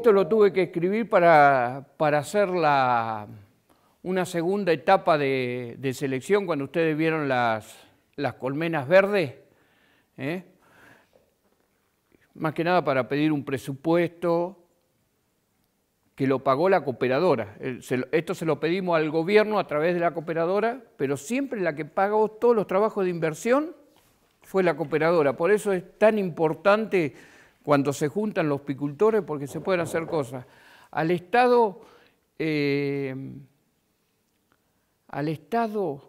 Esto lo tuve que escribir para, para hacer una segunda etapa de, selección cuando ustedes vieron las, las colmenas verdes. ¿eh? Más que nada para pedir un presupuesto que lo pagó la cooperadora. Esto se lo pedimos al gobierno a través de la cooperadora, pero siempre la que pagó todos los trabajos de inversión fue la cooperadora. Por eso es tan importante cuando se juntan los apicultores, porque se pueden hacer cosas. Al Estado, eh, al Estado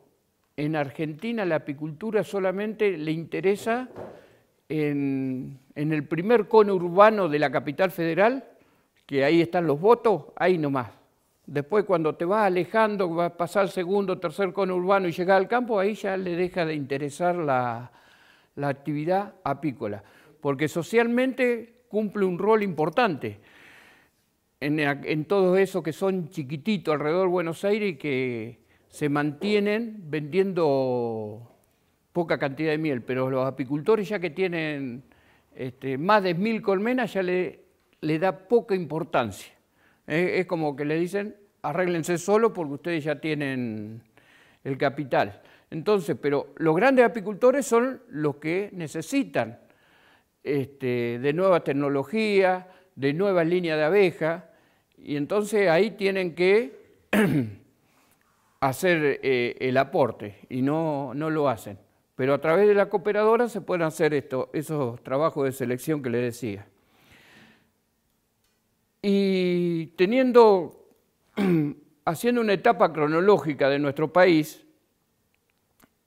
en Argentina la apicultura solamente le interesa en, el primer cono urbano de la capital federal, que ahí están los votos, ahí nomás. Después cuando te vas alejando, vas a pasar segundo, tercer cono urbano y llegas al campo, ahí ya le deja de interesar la actividad apícola porque socialmente cumple un rol importante en, todos todo eso que son chiquititos alrededor de Buenos Aires y que se mantienen vendiendo poca cantidad de miel, pero los apicultores ya que tienen este, más de mil colmenas ya le, da poca importancia. es como que le dicen, arréglense solo porque ustedes ya tienen el capital. Entonces, pero los grandes apicultores son los que necesitan este, de nueva tecnología, de nueva línea de abeja, y entonces ahí tienen que hacer eh, el aporte y no, lo hacen. Pero a través de la cooperadora se pueden hacer esto, esos trabajos de selección que les decía. Y teniendo, haciendo una etapa cronológica de nuestro país,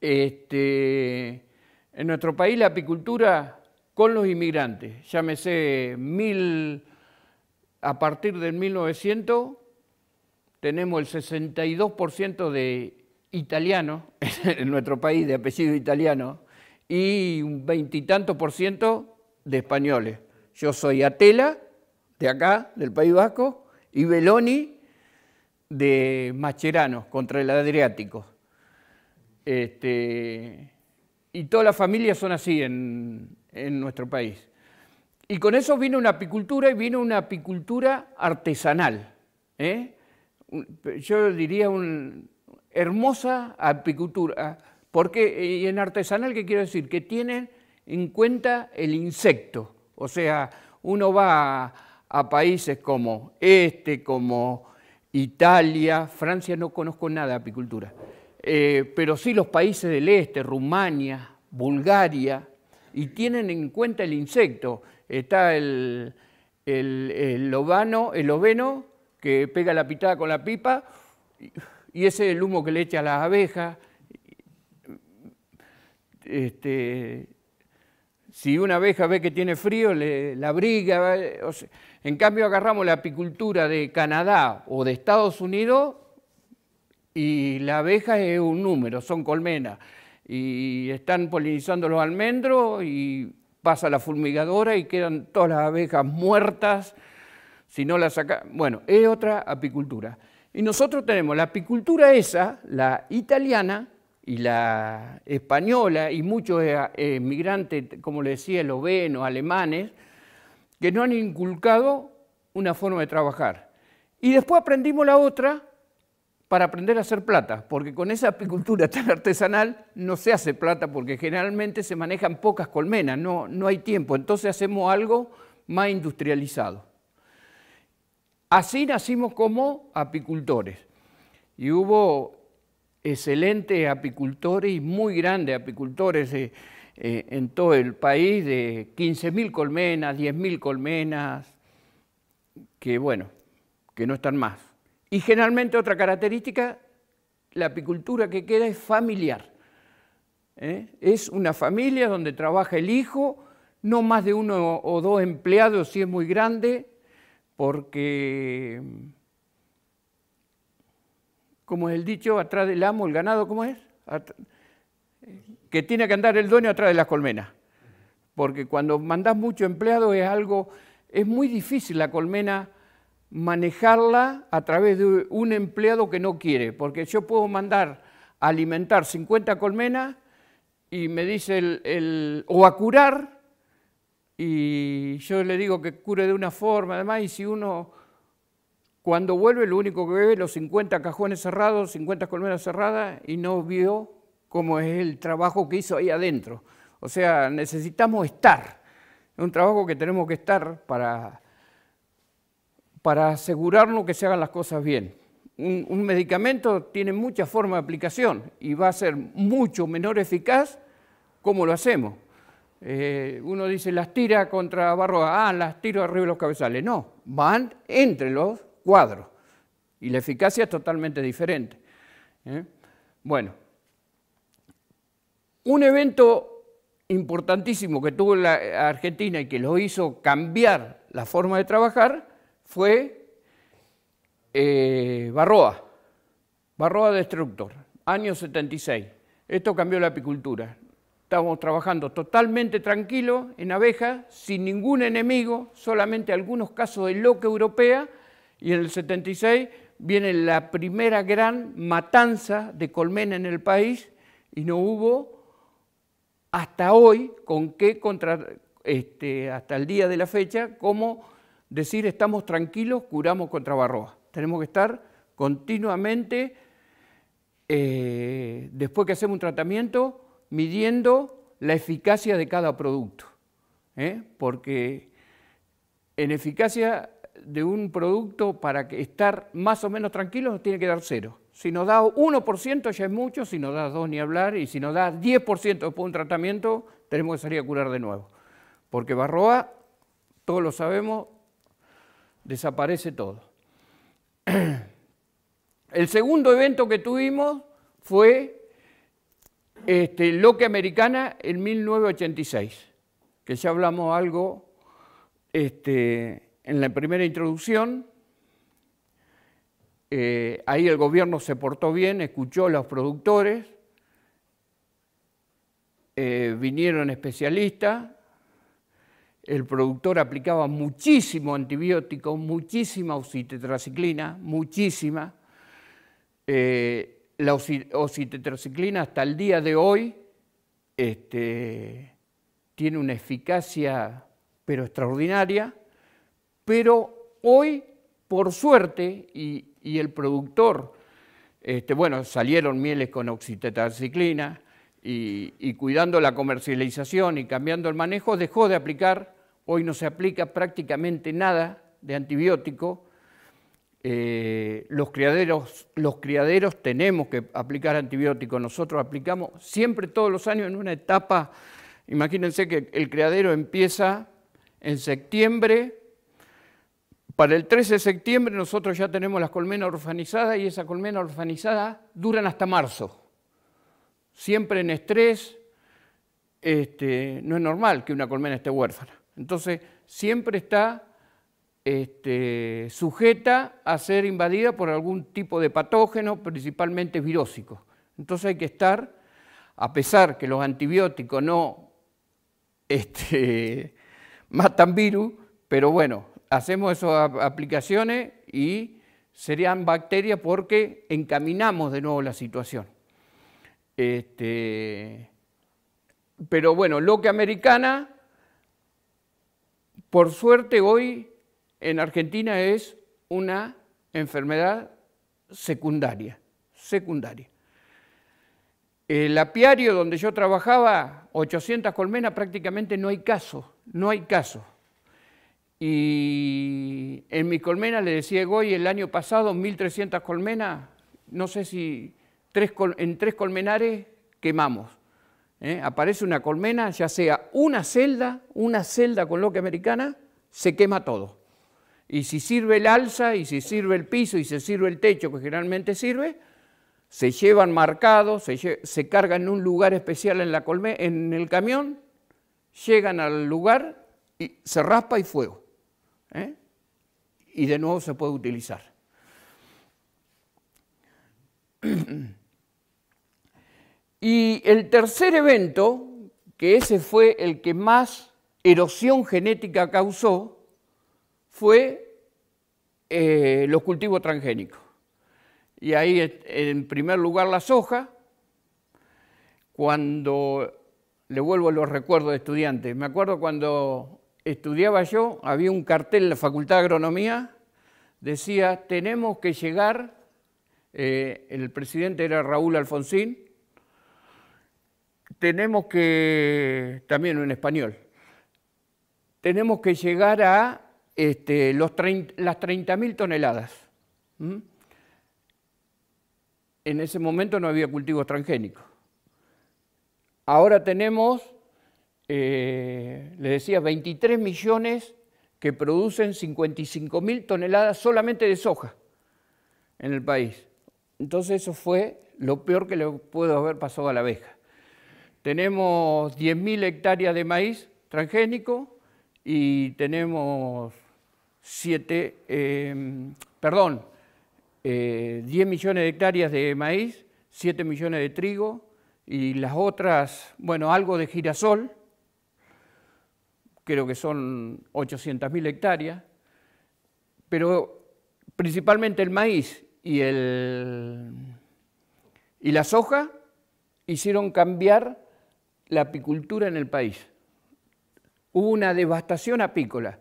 este, en nuestro país la apicultura con los inmigrantes, llámese mil, a partir del 1900 tenemos el 62% de italianos en nuestro país, de apellido italiano, y un veintitantos por ciento de españoles. Yo soy Atela, de acá, del País Vasco, y Beloni, de Macherano, contra el Adriático. Este, y todas las familias son así en, en nuestro país. Y con eso vino una apicultura y vino una apicultura artesanal. ¿eh? Yo diría una hermosa apicultura. Porque, y en artesanal, ¿qué quiero decir? Que tienen en cuenta el insecto. O sea, uno va a, países como este, como Italia, Francia, no conozco nada de apicultura. Eh, pero sí los países del este, Rumania, Bulgaria, y tienen en cuenta el insecto. Está el, el, el, oveno, que pega la pitada con la pipa, y ese es el humo que le echa a las abejas. Este, si una abeja ve que tiene frío, le, la briga en cambio, agarramos la apicultura de Canadá o de Estados Unidos y la abeja es un número, son colmenas y están polinizando los almendros y pasa la fulmigadora y quedan todas las abejas muertas si no las saca. Bueno, es otra apicultura. Y nosotros tenemos la apicultura esa, la italiana y la española y muchos eh, emigrantes, como le decía, venos, alemanes, que no han inculcado una forma de trabajar. Y después aprendimos la otra, para aprender a hacer plata, porque con esa apicultura tan artesanal no se hace plata porque generalmente se manejan pocas colmenas, no, no hay tiempo, entonces hacemos algo más industrializado. Así nacimos como apicultores y hubo excelentes apicultores y muy grandes apicultores eh, en todo el país de 15.000 colmenas, 10.000 colmenas, que bueno, que no están más. Y generalmente otra característica, la apicultura que queda es familiar. ¿eh? Es una familia donde trabaja el hijo, no más de uno o dos empleados si es muy grande, porque, como es el dicho, atrás del amo el ganado, ¿cómo es? que tiene que andar el dueño atrás de las colmenas. Porque cuando mandás mucho empleado es algo, es muy difícil la colmena manejarla a través de un empleado que no quiere, porque yo puedo mandar a alimentar 50 colmenas y me dice el, o a curar, y yo le digo que cure de una forma, además, y si uno cuando vuelve lo único que ve es los 50 cajones cerrados, 50 colmenas cerradas, y no vio cómo es el trabajo que hizo ahí adentro. O sea, necesitamos estar, es un trabajo que tenemos que estar para para asegurarnos que se hagan las cosas bien. Un, medicamento tiene muchas formas de aplicación y va a ser mucho menor eficaz como lo hacemos. Eh, uno dice las tira contra barro ah, las tiro arriba de los cabezales. No, van entre los cuadros y la eficacia es totalmente diferente. ¿eh? Bueno, un evento importantísimo que tuvo la Argentina y que lo hizo cambiar la forma de trabajar fue eh, Barroa, Barroa Destructor, año 76. Esto cambió la apicultura. Estábamos trabajando totalmente tranquilo en abejas, sin ningún enemigo, solamente algunos casos de loca europea, y en el 76 viene la primera gran matanza de colmena en el país y no hubo hasta hoy con qué contra, este, hasta el día de la fecha, cómo decir estamos tranquilos, curamos contra Barroa. Tenemos que estar continuamente, eh, después que hacemos un tratamiento, midiendo la eficacia de cada producto. ¿eh? Porque en eficacia de un producto para que estar más o menos tranquilos nos tiene que dar cero. Si nos da 1% ya es mucho, si nos da 2 ni hablar, y si nos da 10% después de un tratamiento, tenemos que salir a curar de nuevo. Porque Barroa, todos lo sabemos, desaparece todo. El segundo evento que tuvimos fue este, Loque Americana en 1986, que ya hablamos algo este, en la primera introducción. Eh, ahí el gobierno se portó bien, escuchó a los productores, eh, vinieron especialistas el productor aplicaba muchísimo antibiótico, muchísima oxitetraciclina, muchísima. Eh, la oxitetraciclina hasta el día de hoy este, tiene una eficacia pero extraordinaria, pero hoy, por suerte, y, el productor, este, bueno, salieron mieles con oxitetraciclina, y, cuidando la comercialización y cambiando el manejo, dejó de aplicar, hoy no se aplica prácticamente nada de antibiótico, eh, los, criaderos, los criaderos tenemos que aplicar antibióticos, nosotros aplicamos siempre todos los años en una etapa, imagínense que el criadero empieza en septiembre, para el 13 de septiembre nosotros ya tenemos las colmenas orfanizadas y esa colmena orfanizada duran hasta marzo siempre en estrés, este, no es normal que una colmena esté huérfana. Entonces, siempre está este, sujeta a ser invadida por algún tipo de patógeno, principalmente virósico. Entonces hay que estar, a pesar que los antibióticos no este, matan virus, pero bueno, hacemos esas aplicaciones y serían bacterias porque encaminamos de nuevo la situación. Este, pero bueno, lo que americana, por suerte hoy en Argentina es una enfermedad secundaria, secundaria. El apiario donde yo trabajaba, 800 colmenas, prácticamente no hay caso, no hay caso. Y en mi colmena le decía hoy, el año pasado 1.300 colmenas, no sé si en tres colmenares quemamos. ¿eh? Aparece una colmena, ya sea una celda, una celda con que americana, se quema todo. Y si sirve el alza, y si sirve el piso, y si sirve el techo, que generalmente sirve, se llevan marcados, se, cargan en un lugar especial en, la en el camión, llegan al lugar, y se raspa y fuego. ¿eh? Y de nuevo se puede utilizar. Y el tercer evento, que ese fue el que más erosión genética causó, fue eh, los cultivos transgénicos. Y ahí, en primer lugar, la soja. Cuando le vuelvo a los recuerdos de estudiantes, me acuerdo cuando estudiaba yo, había un cartel en la Facultad de Agronomía, decía, tenemos que llegar, eh, el presidente era Raúl Alfonsín, tenemos que, también en español, tenemos que llegar a este, los las 30.000 toneladas. En ese momento no había cultivo transgénico. Ahora tenemos, eh, les decía, 23 millones que producen 55.000 toneladas solamente de soja en el país. Entonces eso fue lo peor que le pudo haber pasado a la abeja. Tenemos 10.000 hectáreas de maíz transgénico y tenemos 7, em, perdón, 10 eh, millones de hectáreas de maíz, 7 millones de trigo y las otras, bueno, algo de girasol, creo que son 800.000 hectáreas, pero principalmente el maíz y, el, y la soja hicieron cambiar la apicultura en el país. Hubo una devastación apícola.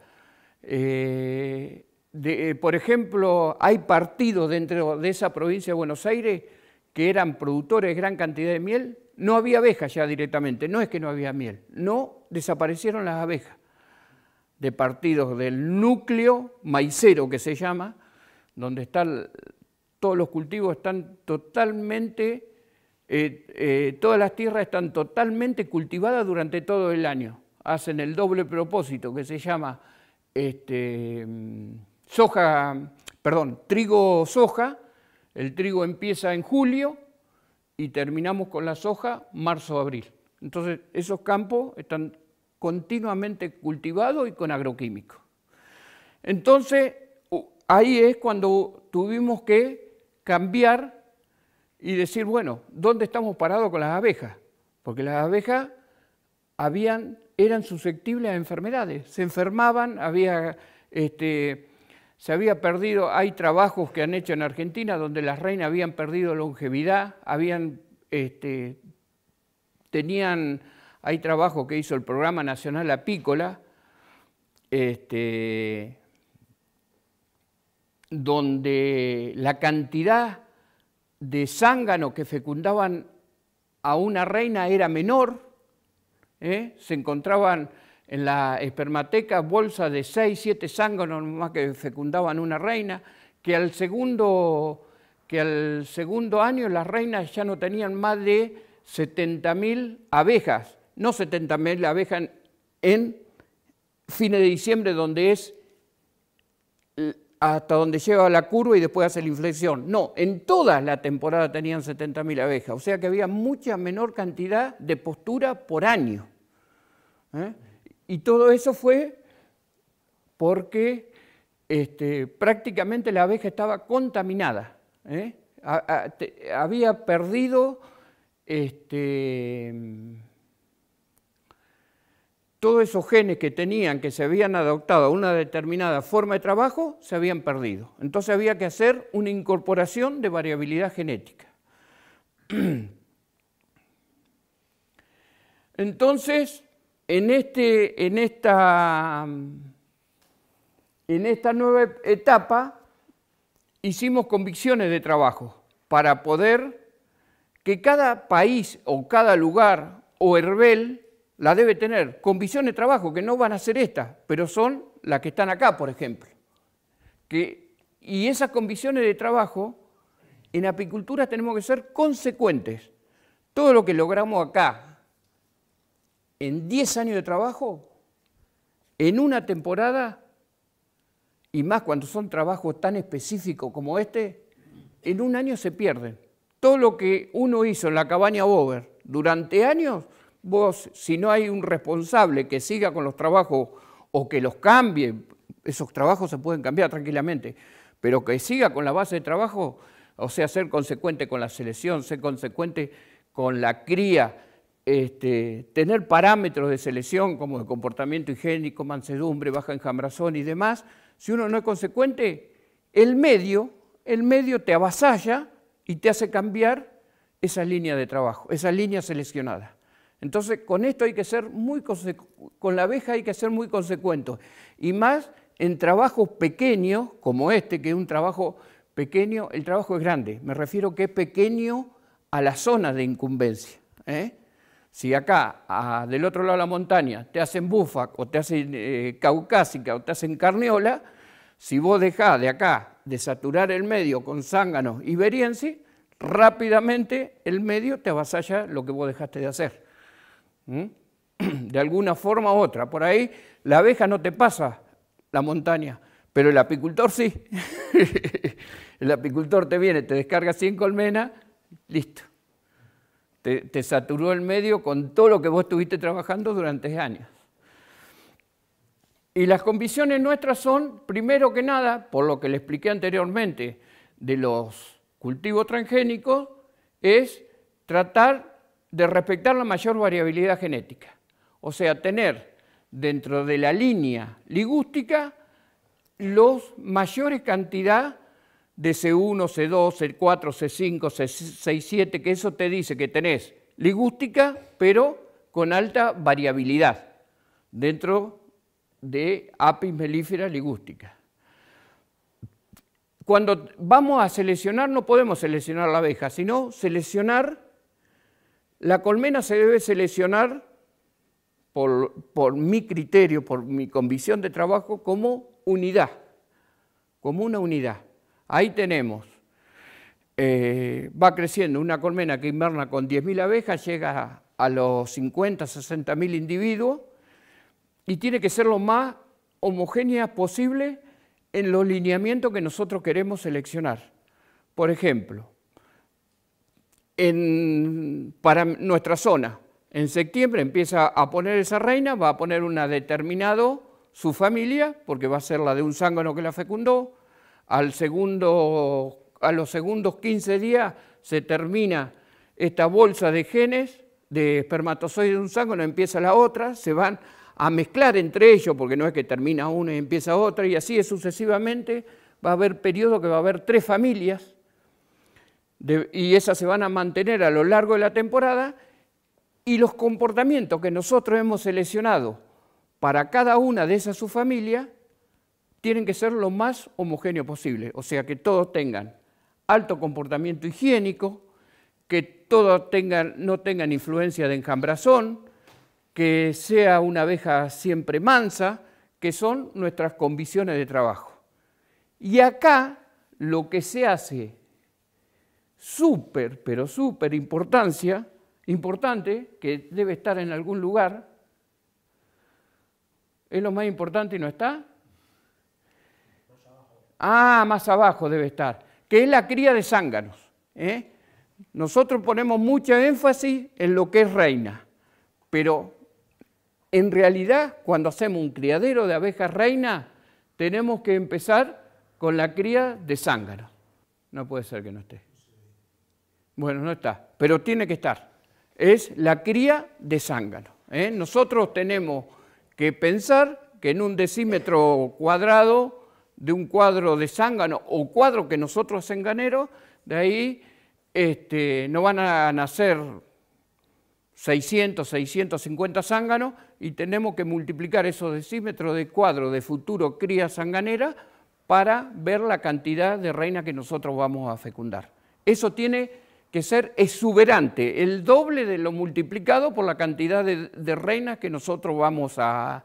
Eh, eh, por ejemplo, hay partidos dentro de esa provincia de Buenos Aires que eran productores de gran cantidad de miel, no había abejas ya directamente, no es que no había miel, no desaparecieron las abejas de partidos del núcleo maicero que se llama, donde están todos los cultivos están totalmente eh, eh, todas las tierras están totalmente cultivadas durante todo el año. Hacen el doble propósito que se llama este, mm, soja, perdón, trigo soja. El trigo empieza en julio y terminamos con la soja marzo-abril. Entonces esos campos están continuamente cultivados y con agroquímicos. Entonces ahí es cuando tuvimos que cambiar y decir, bueno, ¿dónde estamos parados con las abejas? Porque las abejas eran susceptibles a enfermedades, se enfermaban, había, este, se había perdido, hay trabajos que han hecho en Argentina donde las reinas habían perdido longevidad, habían, este, tenían, hay trabajos que hizo el Programa Nacional Apícola, este, donde la cantidad de zángano que fecundaban a una reina era menor, ¿eh? se encontraban en la espermateca bolsas de 6, 7 zánganos más que fecundaban una reina, que al, segundo, que al segundo año las reinas ya no tenían más de 70.000 abejas, no 70.000 abejas en, en fines de diciembre, donde es hasta donde lleva la curva y después hace la inflexión. No, en toda la temporada tenían 70.000 abejas, o sea que había mucha menor cantidad de postura por año. ¿eh? Y todo eso fue porque este, prácticamente la abeja estaba contaminada, ¿eh? había perdido este, todos esos genes que tenían, que se habían adoptado a una determinada forma de trabajo, se habían perdido. Entonces había que hacer una incorporación de variabilidad genética. Entonces, en, este, en, esta, en esta nueva etapa, hicimos convicciones de trabajo para poder que cada país o cada lugar o herbel la debe tener condiciones de trabajo que no van a ser estas, pero son las que están acá, por ejemplo. Que, y esas condiciones de trabajo, en apicultura tenemos que ser consecuentes. Todo lo que logramos acá, en 10 años de trabajo, en una temporada, y más cuando son trabajos tan específicos como este, en un año se pierden. Todo lo que uno hizo en la cabaña Bover durante años vos, si no hay un responsable que siga con los trabajos o que los cambie, esos trabajos se pueden cambiar tranquilamente, pero que siga con la base de trabajo, o sea, ser consecuente con la selección, ser consecuente con la cría, este, tener parámetros de selección como el comportamiento higiénico, mansedumbre, baja enjambrazón y demás, si uno no es consecuente, el medio, el medio te avasalla y te hace cambiar esa línea de trabajo, esa línea seleccionada. Entonces, con esto hay que ser muy con la abeja hay que ser muy consecuente Y más en trabajos pequeños, como este, que es un trabajo pequeño, el trabajo es grande. Me refiero que es pequeño a la zona de incumbencia. ¿eh? Si acá, del otro lado de la montaña, te hacen bufa, o te hacen eh, caucásica, o te hacen carneola, si vos dejás de acá de saturar el medio con zánganos iberienses, rápidamente el medio te avasalla lo que vos dejaste de hacer. ¿Mm? De alguna forma u otra. Por ahí la abeja no te pasa la montaña, pero el apicultor sí. el apicultor te viene, te descarga 100 colmenas, listo. Te, te, saturó el medio con todo lo que vos estuviste trabajando durante años. Y las convicciones nuestras son, primero que nada, por lo que le expliqué anteriormente, de los cultivos transgénicos, es tratar de respetar la mayor variabilidad genética. O sea, tener dentro de la línea ligústica los mayores cantidad de C1, C2, C4, C5, C6, C7, que eso te dice que tenés ligústica, pero con alta variabilidad dentro de apis melífera ligústica. Cuando vamos a seleccionar, no podemos seleccionar la abeja, sino seleccionar la colmena se debe seleccionar, por, mi criterio, por mi convicción de trabajo, como unidad, como una unidad. Ahí tenemos eh, va creciendo una colmena que inverna con 10.000 abejas, llega a, a los 50, 60.000 individuos y tiene que ser lo más homogénea posible en los lineamientos que nosotros queremos seleccionar. Por ejemplo, en, para nuestra zona. En septiembre empieza a poner esa reina, va a poner una determinado su familia, porque va a ser la de un zángano que la fecundó. Al segundo, a los segundos 15 días se termina esta bolsa de genes, de espermatozoides de un zángano, empieza la otra, se van a mezclar entre ellos, porque no es que termina una y empieza otra, y así es sucesivamente. Va a haber periodo que va a haber tres familias y esas se van a mantener a lo largo de la temporada y los comportamientos que nosotros hemos seleccionado para cada una de esas subfamilias tienen que ser lo más homogéneos posible, o sea que todos tengan alto comportamiento higiénico, que todos no tengan influencia de enjambrazón, que sea una abeja siempre mansa, que son nuestras condiciones de trabajo. Y acá lo que se hace súper, pero súper importancia, importante, que debe estar en algún lugar, es lo más importante y no está. Ah, más abajo debe estar, que es la cría de zánganos. ¿eh? Nosotros ponemos mucha énfasis en lo que es reina, pero en realidad cuando hacemos un criadero de abejas reina, tenemos que empezar con la cría de zánganos. No puede ser que no esté. Bueno, no está, pero tiene que estar. Es la cría de zángano. ¿eh? Nosotros tenemos que pensar que en un decímetro cuadrado de un cuadro de zángano o cuadro que nosotros enganero de ahí este, no van a nacer 600, 650 zánganos y tenemos que multiplicar esos decímetros de cuadro de futuro cría zanganera para ver la cantidad de reina que nosotros vamos a fecundar. Eso tiene que ser exuberante, el doble de lo multiplicado por la cantidad de, reinas que nosotros vamos a,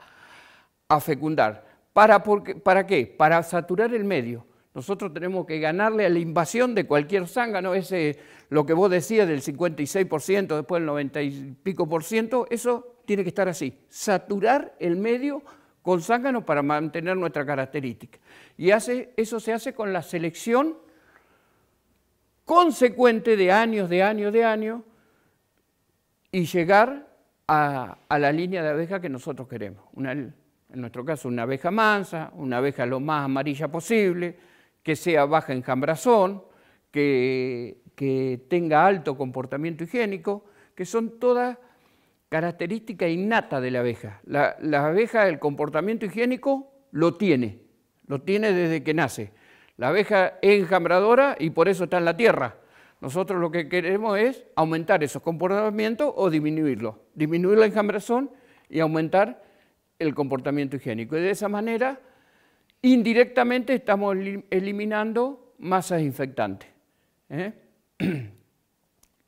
fecundar. ¿Para, ¿Para qué? Para saturar el medio. Nosotros tenemos que ganarle a la invasión de cualquier zángano, ese lo que vos decías del 56%, después del 90 y pico por ciento, eso tiene que estar así, saturar el medio con zánganos para mantener nuestra característica. Y hace, eso se hace con la selección consecuente de años, de años, de años, y llegar a, la línea de abeja que nosotros queremos. en nuestro caso, una abeja mansa, una abeja lo más amarilla posible, que sea baja en jambrazón, que, tenga alto comportamiento higiénico, que son todas características innatas de la abeja. la abeja, el comportamiento higiénico, lo tiene, lo tiene desde que nace la abeja es enjambradora y por eso está en la tierra. Nosotros lo que queremos es aumentar esos comportamientos o disminuirlos. Disminuir la enjambrazón y aumentar el comportamiento higiénico. Y de esa manera, indirectamente estamos eliminando masas infectantes. ¿eh?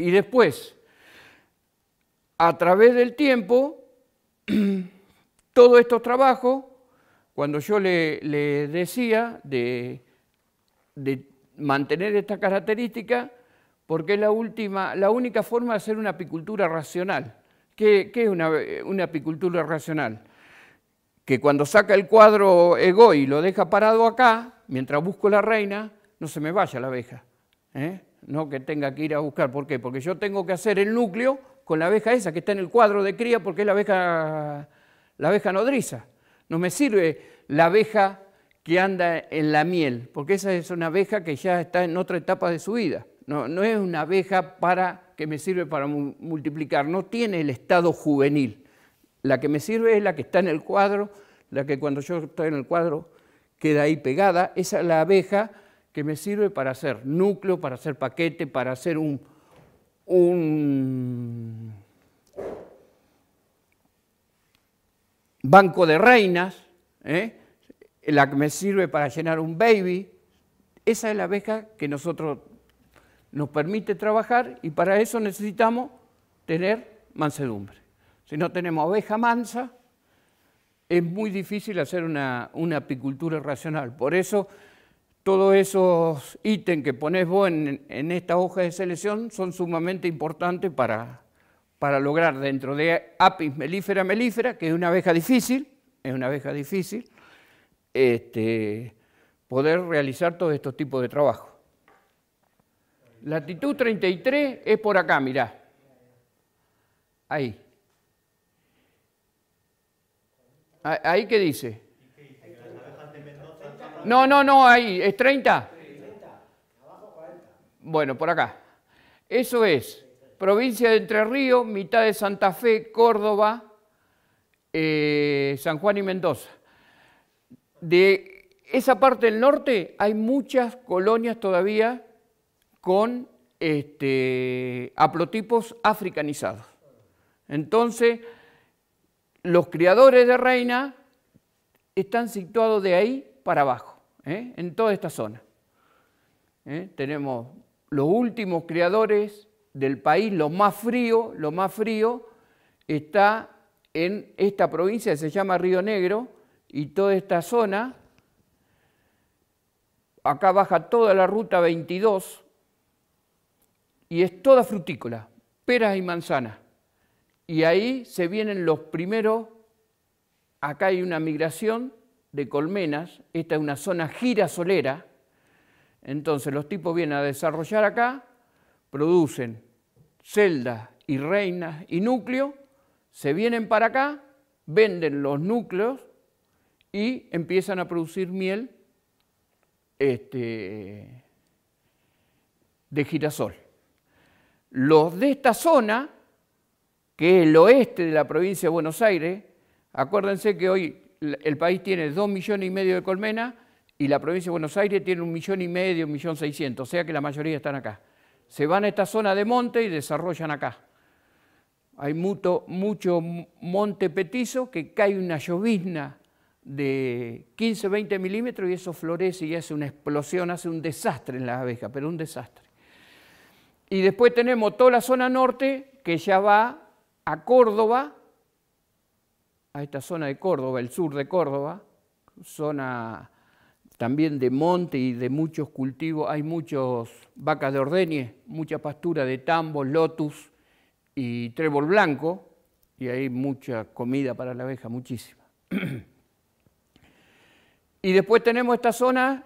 Y después, a través del tiempo, todos estos trabajos, cuando yo le, le decía de de mantener esta característica porque es la, última, la única forma de hacer una apicultura racional. ¿Qué, es una, apicultura racional? Que cuando saca el cuadro ego y lo deja parado acá, mientras busco la reina, no se me vaya la abeja. ¿eh? No que tenga que ir a buscar. ¿Por qué? Porque yo tengo que hacer el núcleo con la abeja esa que está en el cuadro de cría porque es la abeja, la abeja nodriza. No me sirve la abeja que anda en la miel, porque esa es una abeja que ya está en otra etapa de su vida. No, no es una abeja para, que me sirve para multiplicar, no tiene el estado juvenil. La que me sirve es la que está en el cuadro, la que cuando yo estoy en el cuadro queda ahí pegada. Esa es la abeja que me sirve para hacer núcleo, para hacer paquete, para hacer un, un banco de reinas. ¿eh? la que me sirve para llenar un baby, esa es la abeja que nosotros nos permite trabajar y para eso necesitamos tener mansedumbre. Si no tenemos abeja mansa, es muy difícil hacer una, apicultura racional. Por eso todos esos ítems que pones vos en, esta hoja de selección son sumamente importantes para, lograr dentro de Apis melífera-melífera, que es una abeja difícil, es una abeja difícil, este, poder realizar todos estos tipos de trabajo. Latitud 33 es por acá, mirá. Ahí. ¿Ahí qué dice? No, no, no, ahí, ¿es 30? Bueno, por acá. Eso es, provincia de Entre Ríos, mitad de Santa Fe, Córdoba, eh, San Juan y Mendoza de esa parte del norte hay muchas colonias todavía con este, haplotipos africanizados. Entonces, los criadores de reina están situados de ahí para abajo, ¿eh? en toda esta zona. ¿eh? Tenemos los últimos criadores del país, lo más frío, lo más frío, está en esta provincia que se llama Río Negro, y toda esta zona, acá baja toda la ruta 22 y es toda frutícola, peras y manzanas. Y ahí se vienen los primeros, acá hay una migración de colmenas, esta es una zona girasolera, entonces los tipos vienen a desarrollar acá, producen celdas y reinas y núcleos, se vienen para acá, venden los núcleos y empiezan a producir miel este, de girasol. Los de esta zona, que es el oeste de la provincia de Buenos Aires, acuérdense que hoy el país tiene 2 millones y medio de colmenas y la provincia de Buenos Aires tiene un millón y medio, un millón seiscientos, o sea que la mayoría están acá. Se van a esta zona de monte y desarrollan acá. Hay mucho, mucho monte petizo que cae una llovizna de 15, 20 milímetros y eso florece y hace una explosión, hace un desastre en las abejas, pero un desastre. Y después tenemos toda la zona norte que ya va a Córdoba, a esta zona de Córdoba, el sur de Córdoba, zona también de monte y de muchos cultivos, hay muchas vacas de ordeñe, mucha pastura de tambo, lotus y trébol blanco, y hay mucha comida para la abeja, muchísima. Y después tenemos esta zona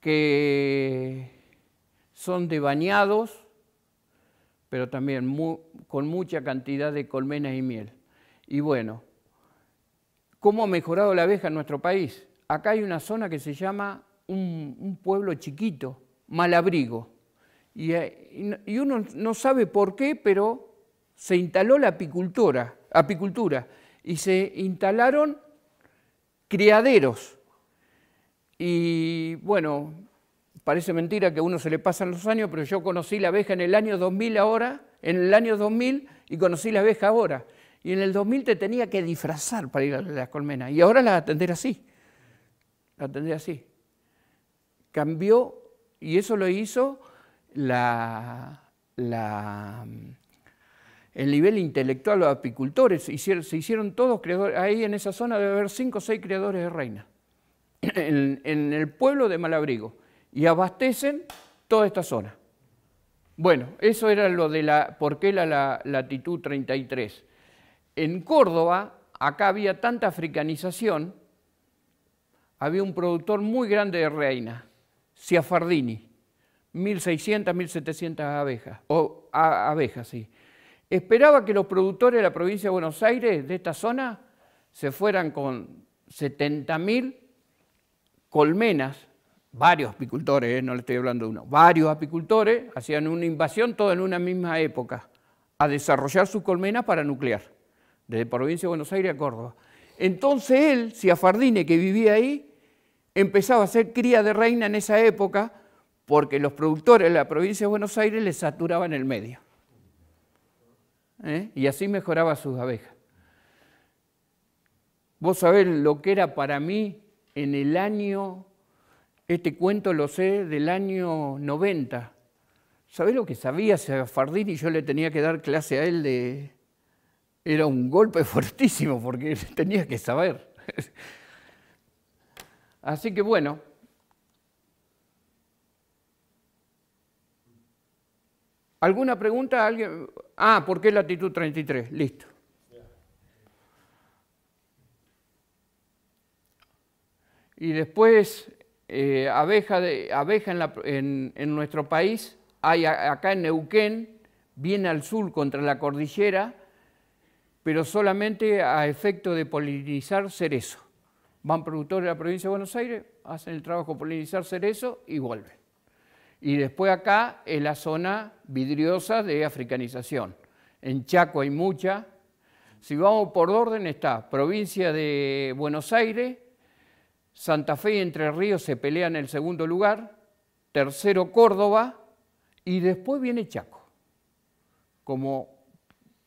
que son de bañados, pero también con mucha cantidad de colmenas y miel. Y bueno, ¿cómo ha mejorado la abeja en nuestro país? Acá hay una zona que se llama un, pueblo chiquito, Malabrigo. Y, eh, y, uno no sabe por qué, pero se instaló la apicultura y se instalaron criaderos y bueno, parece mentira que a uno se le pasan los años, pero yo conocí la abeja en el año 2000 ahora, en el año 2000 y conocí la abeja ahora. Y en el 2000 te tenía que disfrazar para ir a las colmenas. Y ahora la atender así. la atender así. Cambió y eso lo hizo la, el nivel intelectual de los apicultores. Hicieron, se hicieron todos creadores. Ahí en esa zona debe haber cinco o seis creadores de reinas en, el pueblo de Malabrigo y abastecen toda esta zona. Bueno, eso era lo de la, por qué la, latitud 33. En Córdoba, acá había tanta africanización, había un productor muy grande de reina, Ciafardini, 1.600, 1.700 abejas, o abejas, sí. Esperaba que los productores de la provincia de Buenos Aires, de esta zona, se fueran con 70.000 colmenas, varios apicultores, eh, no le estoy hablando de uno, varios apicultores hacían una invasión toda en una misma época a desarrollar su colmena para nuclear, desde provincia de Buenos Aires a Córdoba. Entonces él, Ciafardine, que vivía ahí, empezaba a ser cría de reina en esa época porque los productores de la provincia de Buenos Aires le saturaban el medio. ¿eh? Y así mejoraba sus abejas. Vos sabés lo que era para mí en el año, este cuento lo sé, del año 90. ¿Sabés lo que sabía y Yo le tenía que dar clase a él de... Era un golpe fuertísimo porque tenía que saber. Así que bueno, ¿Alguna pregunta? ¿Alguien? Ah, ¿por qué latitud 33? Listo. Y después, eh, abeja, en, nuestro país, hay acá en Neuquén, viene al sur contra la cordillera, pero solamente a efecto de polinizar cerezo. Van productores de la provincia de Buenos Aires, hacen el trabajo de polinizar cerezo y vuelven. Y después acá en la zona vidriosa de africanización. En Chaco hay mucha. Si vamos por orden está provincia de Buenos Aires, Santa Fe y Entre Ríos se pelean en el segundo lugar, tercero Córdoba y después viene Chaco, como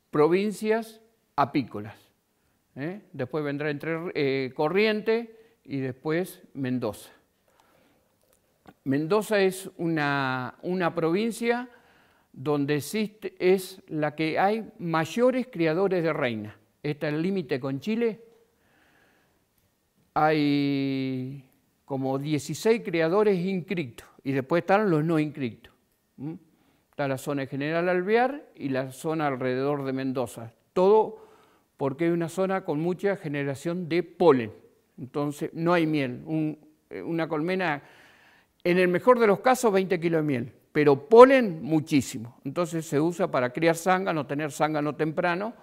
provincias apícolas. ¿eh? Después vendrá Entre, eh, Corriente y después Mendoza. Mendoza es una, provincia donde existe, es la que hay mayores criadores de reina. Está el límite con Chile, hay como 16 creadores inscritos y después están los no inscritos. Está la zona general alvear y la zona alrededor de Mendoza. Todo porque hay una zona con mucha generación de polen. Entonces no hay miel. Eh, una colmena, en el mejor de los casos, 20 kilos de miel, pero polen muchísimo. Entonces se usa para criar zángano, tener zángano temprano.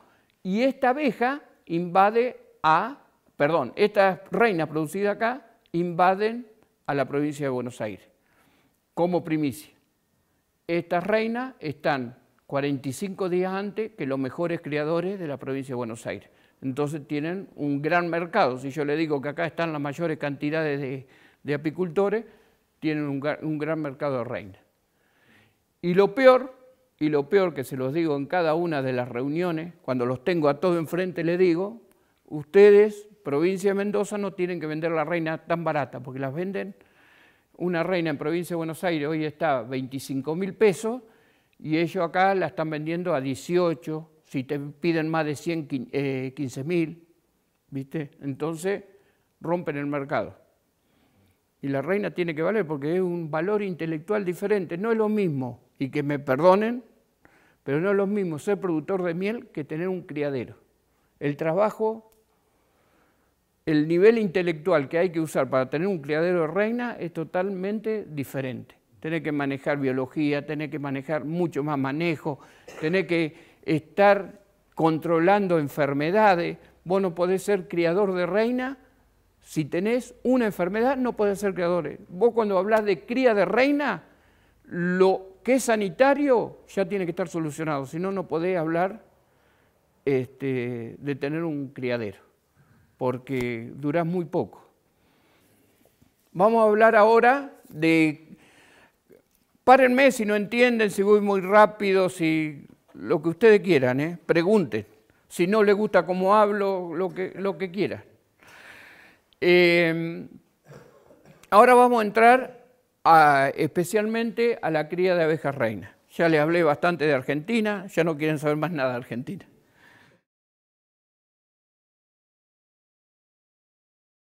Y esta abeja invade a perdón, estas reinas producidas acá invaden a la provincia de Buenos Aires como primicia. Estas reinas están 45 días antes que los mejores criadores de la provincia de Buenos Aires. Entonces tienen un gran mercado. Si yo le digo que acá están las mayores cantidades de, apicultores, tienen un, gran mercado de reinas. Y lo peor, y lo peor que se los digo en cada una de las reuniones, cuando los tengo a todos enfrente, le digo, ustedes provincia de Mendoza no tienen que vender la reina tan barata, porque las venden, una reina en provincia de Buenos Aires hoy está a 25 mil pesos y ellos acá la están vendiendo a 18, si te piden más de 100, 15 eh, mil, ¿viste? Entonces rompen el mercado. Y la reina tiene que valer porque es un valor intelectual diferente, no es lo mismo, y que me perdonen, pero no es lo mismo ser productor de miel que tener un criadero. El trabajo el nivel intelectual que hay que usar para tener un criadero de reina es totalmente diferente. Tenés que manejar biología, tenés que manejar mucho más manejo, tenés que estar controlando enfermedades. Vos no podés ser criador de reina si tenés una enfermedad, no podés ser criador. Vos cuando hablas de cría de reina, lo que es sanitario ya tiene que estar solucionado, si no, no podés hablar este, de tener un criadero porque durás muy poco. Vamos a hablar ahora de... Párenme si no entienden, si voy muy rápido, si lo que ustedes quieran, ¿eh? pregunten. Si no les gusta cómo hablo, lo que, lo que quieran. Em, ahora vamos a entrar especialmente a la cría de abejas reinas. Ya les hablé bastante de Argentina, ya no quieren saber más nada de Argentina.